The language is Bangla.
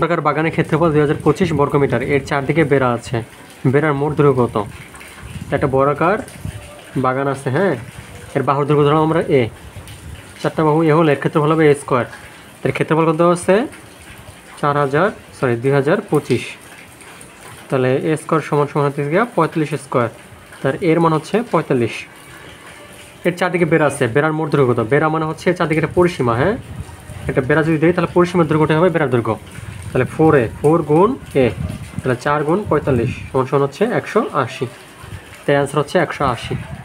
প্রকার বাগানের ক্ষেত্রফল দুই হাজার পঁচিশ বর্গমিটার এর চারদিকে বেড়া আছে বেড়ার মোট দৈর্ঘ্য কত একটা বড়াকার বাগান আছে হ্যাঁ এর বাহুর দৈর্ঘ্য ধরো আমরা এ চারটা বাহু এ হলে এর ক্ষেত্রফল হবে এ স্কোয়ার এর ক্ষেত্রফল কত হচ্ছে চার হাজার সরি দুই হাজার পঁচিশ তাহলে এ স্কোয়ার সমান সমান হতে পঁয়তাল্লিশ স্কোয়ার তার এর মান হচ্ছে পঁয়তাল্লিশ এর চারদিকে বেড়া আছে বেড়ার মোট দৈর্ঘ্য কত বেড়া মানে হচ্ছে চারদিকে একটা পরিসীমা হ্যাঁ একটা বেড়া যদি দেয় তাহলে পরিসীমার দুর্ঘটনা হবে বেড়ার দুর্ঘ তাহলে ফোর এ ফোর গুণ এ তাহলে চার গুণ পঁয়তাল্লিশ সমান সমান হচ্ছে একশো আশি তাই অ্যান্সার হচ্ছে একশো আশি